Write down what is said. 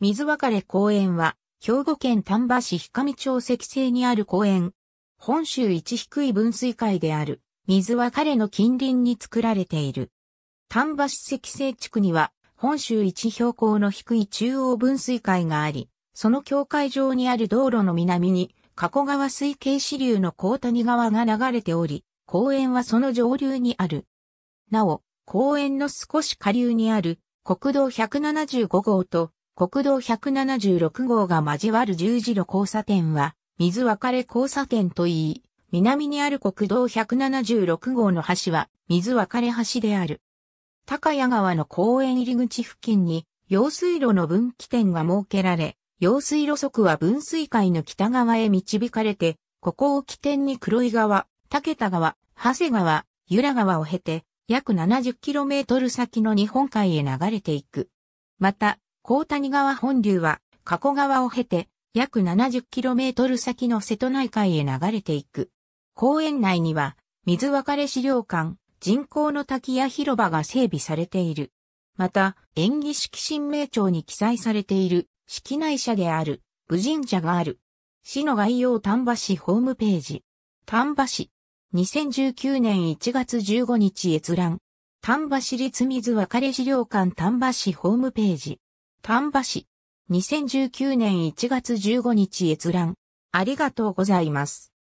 水別れ公園は、兵庫県丹波市氷上町石西にある公園。本州一低い分水界である、水別れの近隣に作られている。丹波市石西地区には、本州一標高の低い中央分水界があり、その境界上にある道路の南に、加古川水系支流の高谷川が流れており、公園はその上流にある。なお、公園の少し下流にある、国道175号と国道176号が交わる十字路交差点は、水分かれ交差点といい、南にある国道176号の橋は、水分かれ橋である。高谷川の公園入り口付近に、用水路の分岐点が設けられ、用水路側は分水海の北側へ導かれて、ここを起点に黒井川、武田川、長谷川、由良川を経て、約 70km 先の日本海へ流れていく。また、高谷川本流は、加古川を経て、約 70km 先の瀬戸内海へ流れていく。公園内には、水別れ資料館、人工の滝や広場が整備されている。また、演技式新名町に記載されている、式内社である、武神社がある。市の概要丹波市ホームページ。丹波市。2019年1月15日閲覧。丹波市立水別れ資料館丹波市ホームページ。丹波市。2019年1月15日閲覧。ありがとうございます。